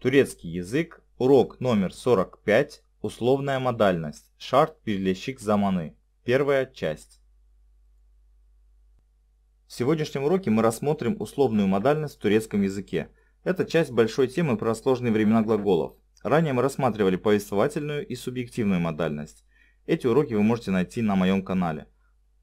Турецкий язык. Урок номер 45. Условная модальность. Шарт-перелещик заманы. Первая часть. В сегодняшнем уроке мы рассмотрим условную модальность в турецком языке. Это часть большой темы про сложные времена глаголов. Ранее мы рассматривали повествовательную и субъективную модальность. Эти уроки вы можете найти на моем канале.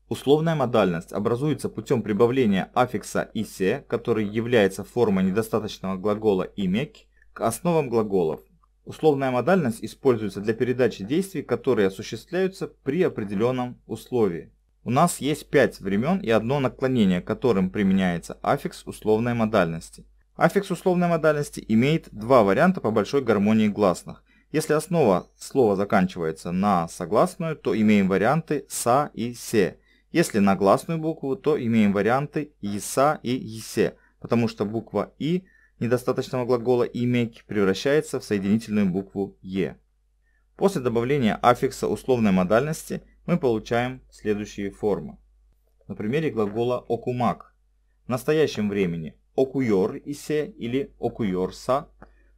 Условная модальность образуется путем прибавления аффикса «исе», который является формой недостаточного глагола «имек», к основам глаголов. Условная модальность используется для передачи действий, которые осуществляются при определенном условии. У нас есть 5 времен и одно наклонение, которым применяется аффикс условной модальности. Аффикс условной модальности имеет два варианта по большой гармонии гласных. Если основа слова заканчивается на согласную, то имеем варианты «са» и «се». Если на гласную букву, то имеем варианты еса и есе, потому что буква «и» недостаточного глагола «иметь» превращается в соединительную букву «е». После добавления аффикса условной модальности мы получаем следующие формы. На примере глагола «окумак» в настоящем времени «окуйор исе» или «окуйорса»,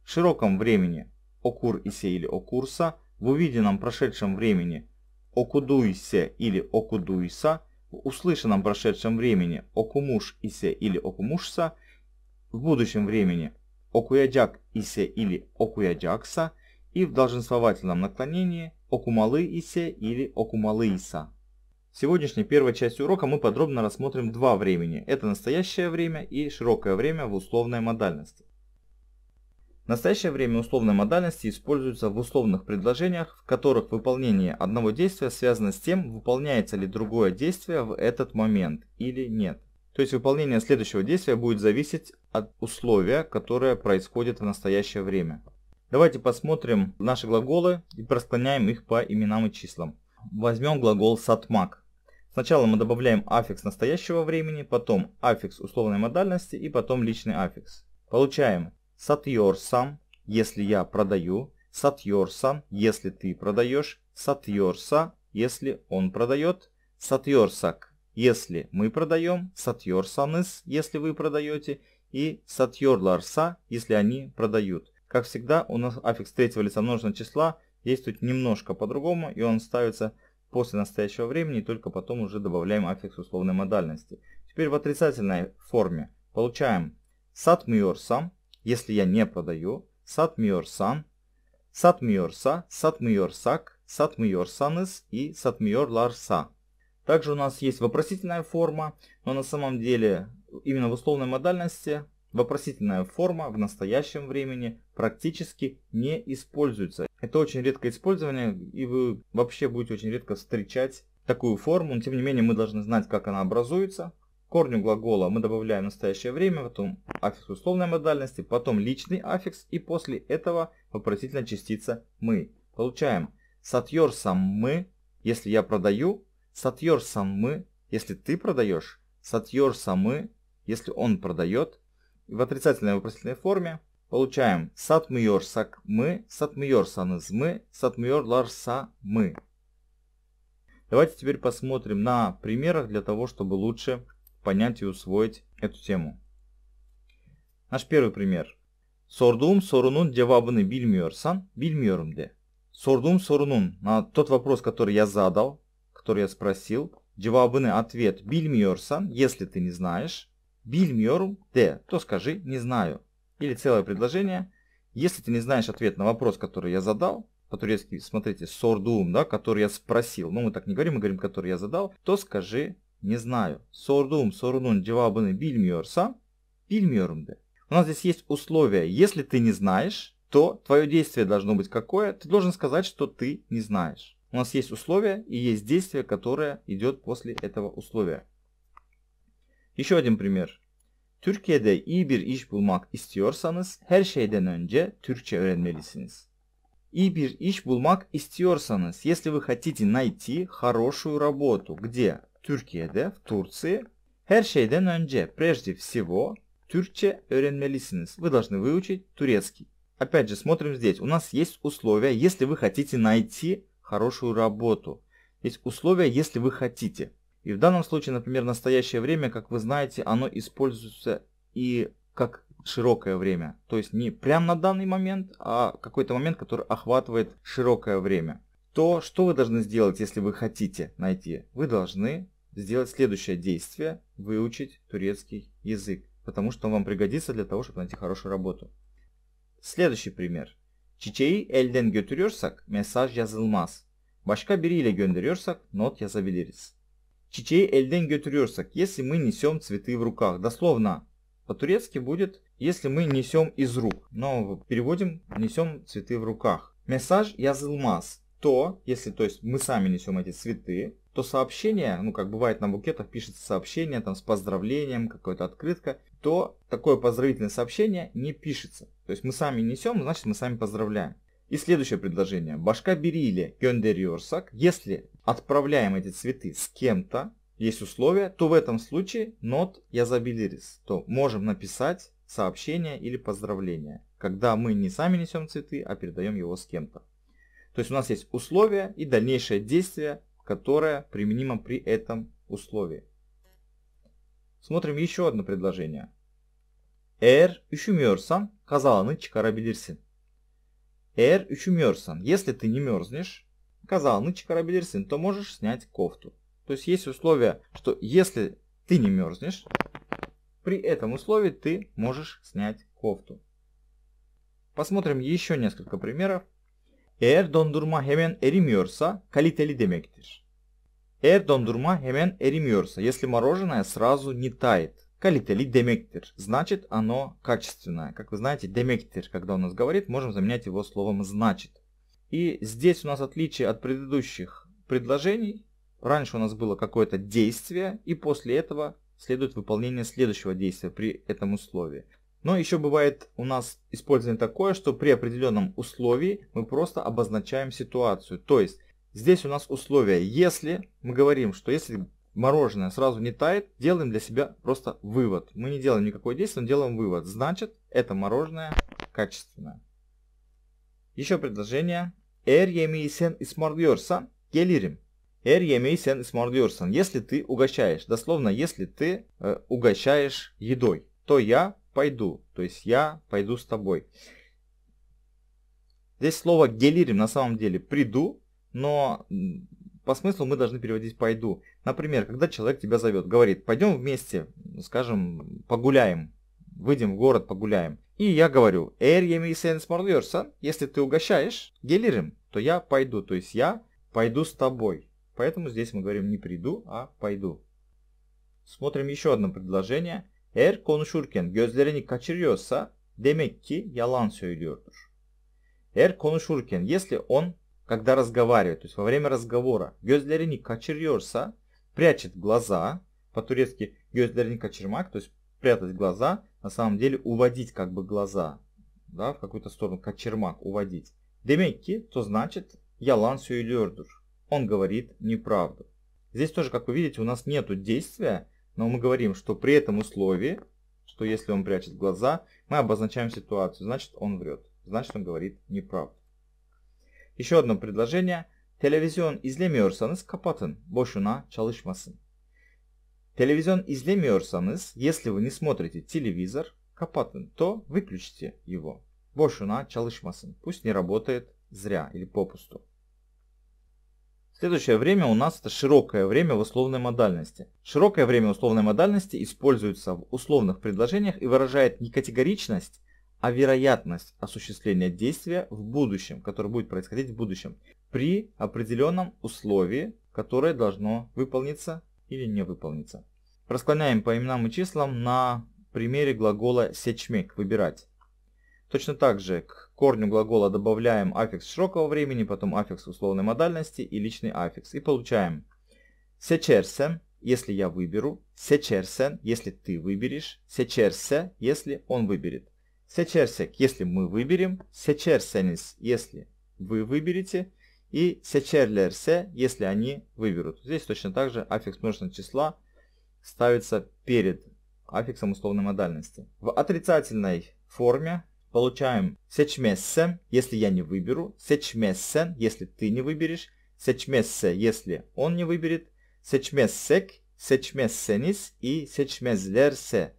в широком времени «окур исе» или «окурса», в увиденном прошедшем времени «окудуйсе» или «окудуйса», в услышанном прошедшем времени «окумуш исе» или «окумушса», в будущем времени окуяджак исе или окуяджакса и в долженствовательном наклонении окумалы исе или окумалы иса. В сегодняшней первой части урока мы подробно рассмотрим два времени. Это настоящее время и широкое время в условной модальности. настоящее время условной модальности используется в условных предложениях, в которых выполнение одного действия связано с тем, выполняется ли другое действие в этот момент или нет. То есть выполнение следующего действия будет зависеть от условия, которое происходит в настоящее время. Давайте посмотрим наши глаголы и расклоняем их по именам и числам. Возьмем глагол «сатмак». Сначала мы добавляем аффикс настоящего времени, потом аффикс условной модальности и потом личный аффикс. Получаем «сатьорсам», если я продаю, «сатьорсан», если ты продаешь, «сатьорса», если он продает, «сатьорсак», если мы продаем, сатьор если вы продаете, и сатьор если они продают. Как всегда, у нас аффикс третьего лица множественного числа действует немножко по-другому, и он ставится после настоящего времени, и только потом уже добавляем аффикс условной модальности. Теперь в отрицательной форме получаем сат если я не продаю, сат миорсан, сат миорса, и сат также у нас есть вопросительная форма, но на самом деле именно в условной модальности вопросительная форма в настоящем времени практически не используется. Это очень редкое использование и вы вообще будете очень редко встречать такую форму, но тем не менее мы должны знать, как она образуется. Корню глагола мы добавляем настоящее время, потом аффикс условной модальности, потом личный аффикс и после этого вопросительная частица «мы». Получаем «сатьор сам мы», если я продаю, сатьерса мы, если ты продаешь, сатьерса мы, если он продает. в отрицательной вопросительной форме получаем сатмьор сак мы, сатмьор саныз мы, сатмьор ларса мы. Давайте теперь посмотрим на примерах для того, чтобы лучше понять и усвоить эту тему. Наш первый пример. Сордум сорунун cevabını bilmiyorsan bilmiyorum Сордум сорунун, на тот вопрос, который я задал, который я спросил, Cevabını ответ bilmiyorsan, если ты не знаешь. Bilmiyorum de, то скажи не знаю. Или целое предложение. Если ты не знаешь ответ на вопрос, который я задал, по-турецки, смотрите, сордум, да, который я спросил, но мы так не говорим, мы говорим, который я задал, то скажи не знаю. Сордум, сорунун, cevabını bilmiyorsan, bilmiyorum de. У нас здесь есть условие. Если ты не знаешь, то твое действие должно быть какое? Ты должен сказать, что ты не знаешь. У нас есть условие и есть действие, которое идет после этого условия. Еще один пример. Türkiye'de iyi bir iş bulmak istiyorsanız her şeyden önce Türkçe öğrenmelisiniz. İyi bir iş bulmak istiyorsanız, если вы хотите найти хорошую работу, где? Türkiye'de, в Турции. Her şeyden önce, прежде всего, Türkçe öğrenmelisiniz. Вы должны выучить турецкий. Опять же, смотрим здесь. У нас есть условия, если вы хотите найти хорошую работу. Есть условия, если вы хотите. И в данном случае, например, настоящее время, как вы знаете, оно используется и как широкое время. То есть не прямо на данный момент, а какой-то момент, который охватывает широкое время. То, что вы должны сделать, если вы хотите найти, вы должны сделать следующее действие, выучить турецкий язык, потому что он вам пригодится для того, чтобы найти хорошую работу. Следующий пример. Çiçeği elden götürüyorsak mesaj yazılmaz. Başka biriyle gönderiyorsak not yazabiliriz. Чичей эльден гетюрёрсак, если мы несем цветы в руках. Дословно, по-турецки будет, если мы несем из рук. Но переводим, несем цветы в руках. Месаж язылмаз. То, если, то есть мы сами несем эти цветы, то сообщение, ну как бывает на букетах, пишется сообщение там с поздравлением, какая-то открытка, то такое поздравительное сообщение не пишется. То есть мы сами несем, ну, значит мы сами поздравляем. И следующее предложение. Башка бери или гендерьорсак. Если отправляем эти цветы с кем-то, есть условия, то в этом случае not язабилирис, то можем написать сообщение или поздравление, когда мы не сами несем цветы, а передаем его с кем-то. То есть у нас есть условия и дальнейшее действие которое применимо при этом условии. Смотрим еще одно предложение. Eğer üşümüyorsan kazağını çıkarabilirsin. Eğer üşümüyorsan, если ты не мерзнешь, kazağını çıkarabilirsin, то можешь снять кофту. То есть есть условие, что если ты не мерзнешь, при этом условии ты можешь снять кофту. Посмотрим еще несколько примеров. Eğer dondurma hemen erimiyorsa kaliteli demektir. Eğer dondurma hemen erimiyorsa, если мороженое сразу не тает, калители демектир. Значит, оно качественное. Как вы знаете, демектир, когда у нас говорит, можем заменять его словом значит. И здесь у нас отличие от предыдущих предложений. Раньше у нас было какое-то действие, и после этого следует выполнение следующего действия при этом условии. Но еще бывает у нас использование такое, что при определенном условии мы просто обозначаем ситуацию. То есть здесь у нас условие. Если мы говорим, что если мороженое сразу не тает, делаем для себя просто вывод. Мы не делаем никакое действие, но делаем вывод. Значит, это мороженое качественное. Еще предложение. Eğer yemeği sen ısmarlıyorsan gelirim. Eğer yemeği sen Если ты угощаешь. Дословно, если ты э, угощаешь едой, то я пойду, то есть я пойду с тобой. Здесь слово гелирим на самом деле приду, но по смыслу мы должны переводить пойду. Например, когда человек тебя зовет, говорит, пойдем вместе, скажем, погуляем, выйдем в город, погуляем. И я говорю, «Эр емисенс мордьерса», если ты угощаешь гелирим, то я пойду, то есть я пойду с тобой. Поэтому здесь мы говорим не приду, а пойду. Смотрим еще одно предложение – Eğer konuşurken gözlerini kaçırıyorsa demek ki yalan söylüyordur. Eğer konuşurken, если он, когда разговаривает, то есть во время разговора, gözlerini kaçırıyorsa, прячет глаза, по-турецки gözlerini kaçırmak, то есть прятать глаза, на самом деле уводить как бы глаза, да, в какую-то сторону, кочермак, уводить. Демекки, то значит ялан сөйлердур. Он говорит неправду. Здесь тоже, как вы видите, у нас нету действия, но мы говорим, что при этом условии, что если он прячет глаза, мы обозначаем ситуацию, значит он врет, значит он говорит неправду. Еще одно предложение. Televizyon izlemiyorsanız kapatın, boşuna чалышмасын. Телевизион izlemiyorsanız, если вы не смотрите телевизор, капатын, то выключите его. Бошуна чалышмасын, Пусть не работает зря или попусту. Следующее время у нас это широкое время в условной модальности. Широкое время условной модальности используется в условных предложениях и выражает не категоричность, а вероятность осуществления действия в будущем, которое будет происходить в будущем, при определенном условии, которое должно выполниться или не выполниться. Расклоняем по именам и числам на примере глагола «сечмек» – «выбирать». Точно так же к корню глагола добавляем аффикс широкого времени, потом аффикс условной модальности и личный аффикс. И получаем сечерсе, если я выберу, сечерсен, если ты выберешь, сечерсе, если он выберет. Сечерсек, если мы выберем, сечерсенис, если вы выберете, и сечерлерсе, если они выберут. Здесь точно так же аффикс множественного числа ставится перед аффиксом условной модальности. В отрицательной форме Получаем сечмессе, если я не выберу, сечмессе, если ты не выберешь, сечмессе, если он не выберет, сечмессек, сечмессенис и сечмезлерсе.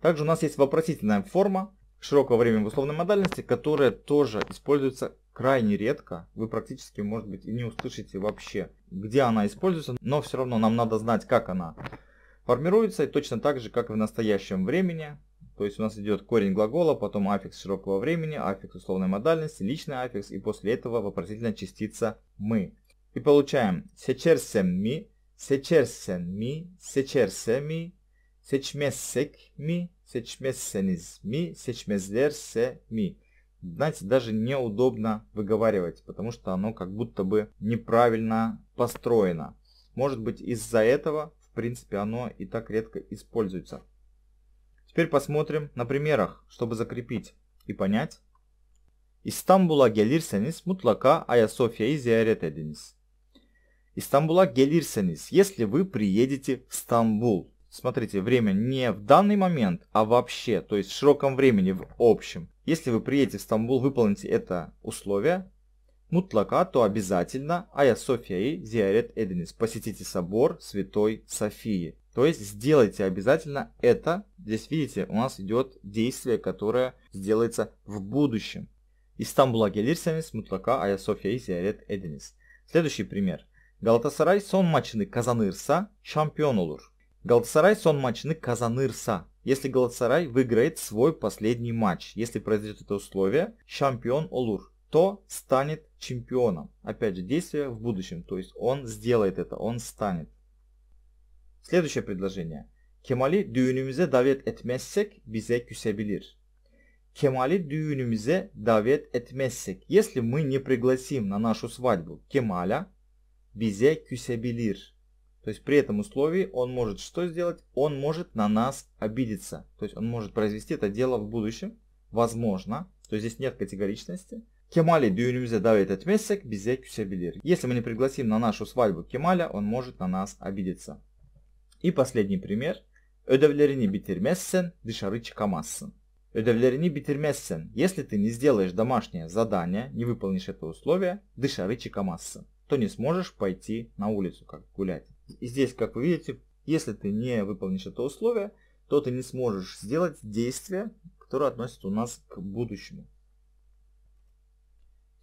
Также у нас есть вопросительная форма широкого времени в условной модальности, которая тоже используется крайне редко. Вы практически, может быть, и не услышите вообще, где она используется, но все равно нам надо знать, как она формируется, и точно так же, как и в настоящем времени, то есть у нас идет корень глагола, потом аффикс широкого времени, аффикс условной модальности, личный аффикс и после этого вопросительная частица «мы». И получаем «сечерсемми», «сечерсенми», «сечерсеми», «сечмессекми», «сечмессенизми», «сечмезлерсеми». Знаете, даже неудобно выговаривать, потому что оно как будто бы неправильно построено. Может быть из-за этого, в принципе, оно и так редко используется. Теперь посмотрим на примерах, чтобы закрепить и понять. Мутлака, gelirseniz София Ayasofya'yı ziyaret ediniz. İstanbul'a gelirseniz, если вы приедете в Стамбул. Смотрите, время не в данный момент, а вообще, то есть в широком времени, в общем. Если вы приедете в Стамбул, выполните это условие, мутлака, то обязательно Айя София и Зиарет Эденис. Посетите собор Святой Софии. То есть сделайте обязательно это. Здесь видите, у нас идет действие, которое сделается в будущем. İstanbul'a gelirseniz mutlaka Ayasofya'yı ziyaret ediniz. Следующий пример. Galatasaray son maçını kazanırsa şampiyon olur. Galatasaray son maçını kazanırsa. Если Galatasaray выиграет свой последний матч, если произойдет это условие, шампион olur, то станет чемпионом. Опять же, действие в будущем, то есть он сделает это, он станет. Следующее предложение. Kemal'i düğünümüze davet etmezsek bize küsebilir. Кемали düğünümüze davet etmezsek. Если мы не пригласим на нашу свадьбу Кемаля, бизе кюсебилир. То есть при этом условии он может что сделать? Он может на нас обидеться. То есть он может произвести это дело в будущем. Возможно. То есть здесь нет категоричности. Кемали düğünümüze davet etmezsek bize küsebilir. Если мы не пригласим на нашу свадьбу Кемаля, он может на нас обидеться. И последний пример. Ödevlerini bitirmezsen dışarı çıkamazsın. Ödevlerini bitirmezsen, если ты не сделаешь домашнее задание, не выполнишь это условие, дышары чикамассы, то не сможешь пойти на улицу, как гулять. И здесь, как вы видите, если ты не выполнишь это условие, то ты не сможешь сделать действие, которое относится у нас к будущему.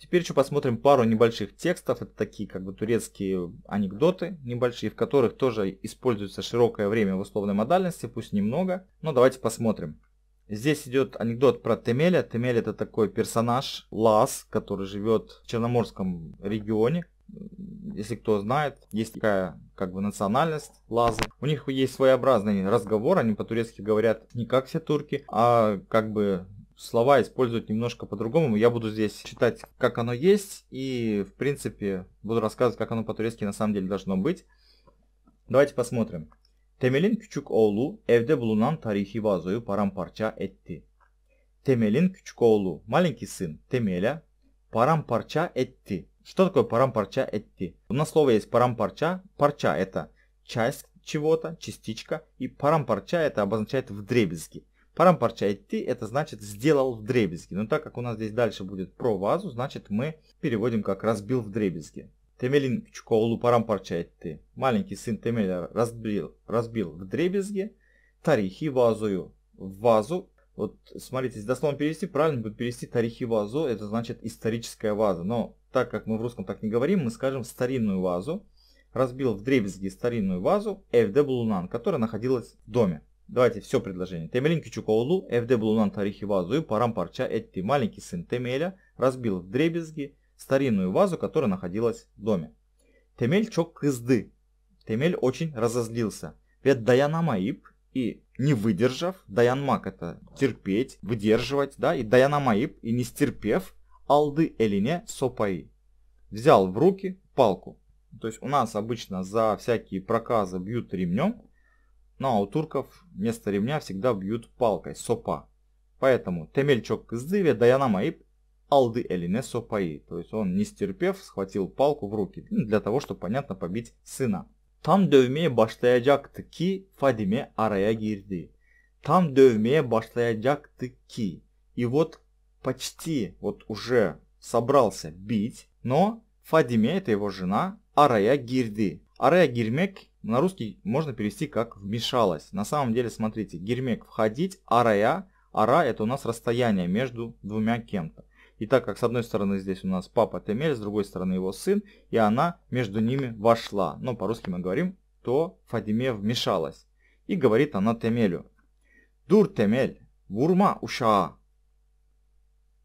Теперь еще посмотрим пару небольших текстов. Это такие как бы турецкие анекдоты небольшие, в которых тоже используется широкое время в условной модальности, пусть немного. Но давайте посмотрим. Здесь идет анекдот про Темеля. Темель это такой персонаж, лас, который живет в Черноморском регионе. Если кто знает, есть такая как бы национальность лазы. У них есть своеобразный разговор, они по-турецки говорят не как все турки, а как бы слова использовать немножко по-другому. Я буду здесь читать, как оно есть, и, в принципе, буду рассказывать, как оно по-турецки на самом деле должно быть. Давайте посмотрим. Temel'in küçük oğlu evde bulunan tarihi vazoyu paramparça etti. Temel'in küçük oğlu, маленький сын Темеля, paramparça etti. Что такое paramparça etti? У нас слово есть paramparça. Parça это часть чего-то, частичка. И paramparça это обозначает вдребезги. Парампарча идти, это значит сделал в дребезги. Но так как у нас здесь дальше будет про вазу, значит мы переводим как разбил в дребезги. Темелин чколу парампарча идти. Маленький сын Темеля разбил, разбил в дребезги тарихи вазую. В вазу. Вот смотрите, если дословно перевести, правильно будет перевести тарихи вазу, это значит историческая ваза. Но так как мы в русском так не говорим, мы скажем старинную вазу. Разбил в дребезги старинную вазу Эвдеблунан, которая находилась в доме. Давайте все предложение. Temel'in küçük oğlu evde bulunan tarihi vazoyu paramparça etti. Маленький сын Темеля разбил в дребезги старинную вазу, которая находилась в доме. Темель чок кызды. Темель очень разозлился. Ведь Даянамаиб и не выдержав, Даянмак это терпеть, выдерживать, да, и Даянамаиб и не стерпев, алды элине сопаи. Взял в руки палку. То есть у нас обычно за всякие проказы бьют ремнем, но ну, а у турков вместо ремня всегда бьют палкой, сопа. Поэтому темельчок кыздыве даянаmayıp алды элине сопаи. То есть он, не стерпев, схватил палку в руки ну, для того, чтобы, понятно, побить сына. Там dövmeye başlayacaktı ki Fadime araya girdi. Там dövmeye başlayacaktı ki. И вот почти, вот уже собрался бить, но Фадиме, это его жена, арая гирди. Арая гирмек на русский можно перевести как «вмешалась». На самом деле, смотрите, гермек «входить», «арая», «ара» — это у нас расстояние между двумя кем-то. И так как с одной стороны здесь у нас папа Темель, с другой стороны его сын, и она между ними вошла. Но по-русски мы говорим, то Фадиме вмешалась. И говорит она Темелю. Дур Темель, вурма ушаа.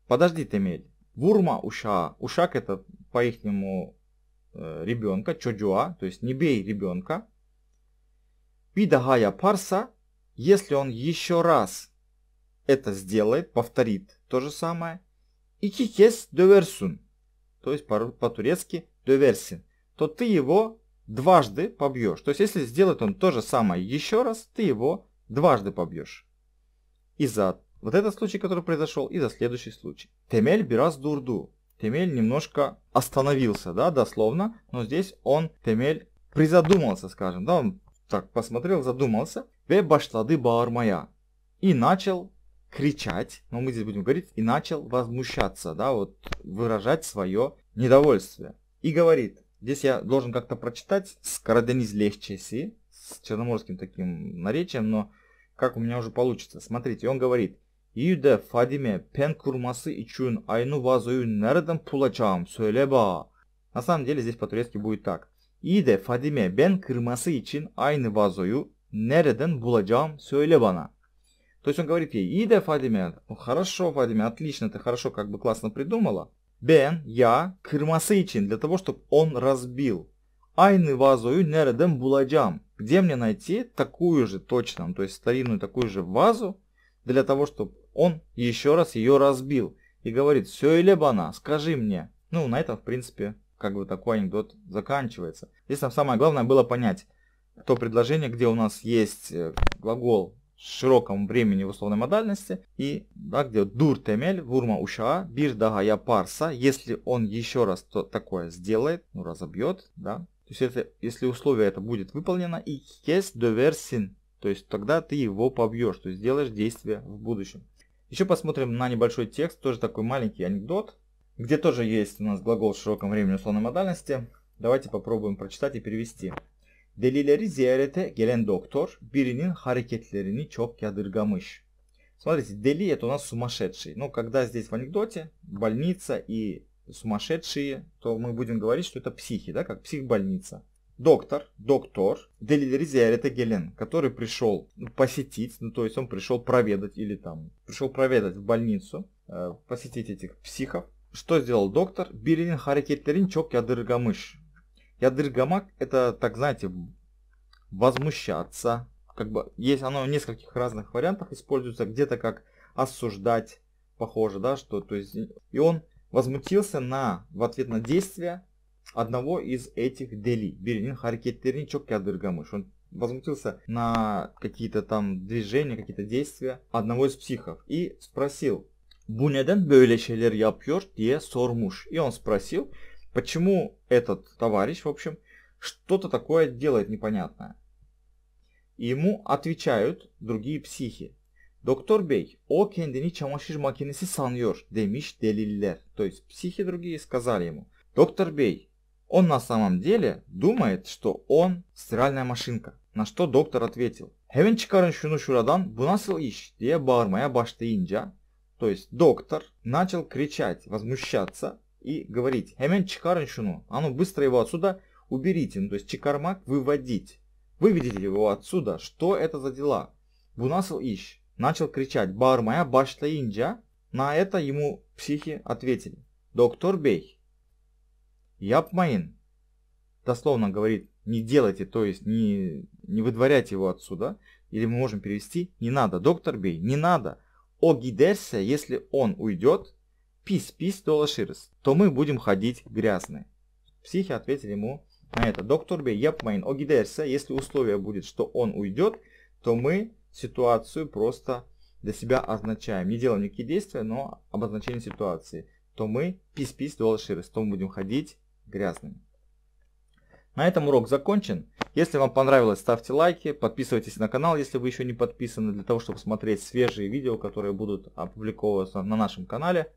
Подожди, Темель, вурма ушаа. Ушак это по ихнему Э, ребенка, чоджуа, то есть не бей ребенка. Бидагая парса, если он еще раз это сделает, повторит то же самое. И кикес доверсун, то есть по-турецки доверсин, то ты его дважды побьешь. То есть если сделает он то же самое еще раз, ты его дважды побьешь. И за вот этот случай, который произошел, и за следующий случай. Темель бирас дурду. Темель немножко остановился, да, дословно, но здесь он, Темель, призадумался, скажем, да, он так посмотрел, задумался. Ве башлады баармая. И начал кричать, но мы здесь будем говорить, и начал возмущаться, да, вот выражать свое недовольствие. И говорит, здесь я должен как-то прочитать с карадениз си с черноморским таким наречием, но как у меня уже получится. Смотрите, он говорит, İyi de Fadime pen kurması için aynı vazoyu nereden bulacağım söyle ba. На самом деле здесь по-турецки будет так. Иде Фадиме, бен ben kırması için aynı vazoyu nereden bulacağım söyle бана. То есть он говорит ей, иде Фадиме, ну хорошо, Фадиме, отлично, ты хорошо, как бы классно придумала. Бен, я, Кырмасычин, для того, чтобы он разбил. Айны вазою нереден буладжам. Где мне найти такую же точно, то есть старинную такую же вазу, для того, чтобы он еще раз ее разбил и говорит «Все или она, скажи мне». Ну, на этом, в принципе, как бы такой анекдот заканчивается. Здесь нам самое главное было понять то предложение, где у нас есть э, глагол в широком времени в условной модальности, и да, где дуртемель вурма уша, бирдага я парса, если он еще раз то такое сделает, ну разобьет, да, то есть это, если условие это будет выполнено, и есть доверсин, то есть тогда ты его побьешь, то есть сделаешь действие в будущем. Еще посмотрим на небольшой текст, тоже такой маленький анекдот, где тоже есть у нас глагол в широком времени условной модальности. Давайте попробуем прочитать и перевести. Delileri ziyarete gelen doktor birinin hareketlerini çok yadırgamış. Смотрите, дели это у нас сумасшедший. Но ну, когда здесь в анекдоте больница и сумасшедшие, то мы будем говорить, что это психи, да, как психбольница доктор, доктор, дelileri это Гелен, который пришел посетить, ну то есть он пришел проведать или там, пришел проведать в больницу, посетить этих психов. Что сделал доктор? Birinin hareketlerin çok yadırgamış. Ядыргамак – это, так знаете, возмущаться. Как бы есть оно в нескольких разных вариантах используется, где-то как осуждать, похоже, да, что, то есть, и он возмутился на, в ответ на действия одного из этих дели. Birinin hareketlerini çok yadırgamış. Он возмутился на какие-то там движения, какие-то действия одного из психов и спросил, «Bu neden böyle şeyler yapıyor?» diye sormuş. И он спросил, почему этот товарищ, в общем, что-то такое делает непонятное. И ему отвечают другие психи. доктор бей o kendini чамашир макинеси sanıyor демиш делиллер То есть психи другие сказали ему. Доктор бей он на самом деле думает, что он стиральная машинка, на что доктор ответил. Hemen çıkarın şunu шурадан bu иш. iş diye bağırmaya başlayınca, то есть доктор начал кричать, возмущаться и говорить Hemen çıkarın şunu, а ну быстро его отсюда уберите, ну, то есть чикармак выводить. Выведите его отсюда, что это за дела? Бунасл иш начал кричать, бармая башта инджа. на это ему психи ответили. Доктор Бей, Япмайн, Дословно говорит не делайте, то есть не, не выдворять его отсюда. Или мы можем перевести не надо, доктор Бей, не надо. Огидерся, если он уйдет, пис-пис, пись, долаширс, то мы будем ходить грязные. Психи ответили ему на это. Доктор Бей, япмайн, огидерся, если условие будет, что он уйдет, то мы ситуацию просто для себя означаем. Не делаем никакие действия, но обозначение ситуации. То мы пис-пис, пись, долаширс, то мы будем ходить грязными. На этом урок закончен. Если вам понравилось, ставьте лайки, подписывайтесь на канал, если вы еще не подписаны, для того, чтобы смотреть свежие видео, которые будут опубликовываться на нашем канале.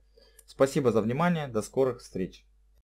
Спасибо за внимание, до скорых встреч!